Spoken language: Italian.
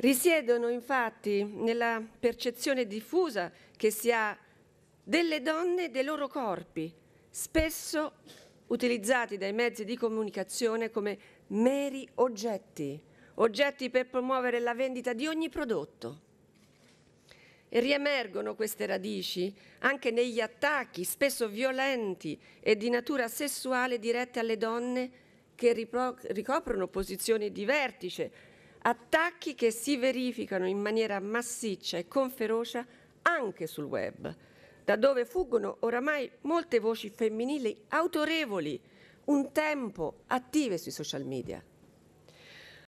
Risiedono infatti nella percezione diffusa che si ha delle donne e dei loro corpi, spesso utilizzati dai mezzi di comunicazione come meri oggetti, oggetti per promuovere la vendita di ogni prodotto. E riemergono queste radici anche negli attacchi, spesso violenti e di natura sessuale, diretti alle donne che ricoprono posizioni di vertice attacchi che si verificano in maniera massiccia e con ferocia anche sul web, da dove fuggono oramai molte voci femminili autorevoli, un tempo attive sui social media.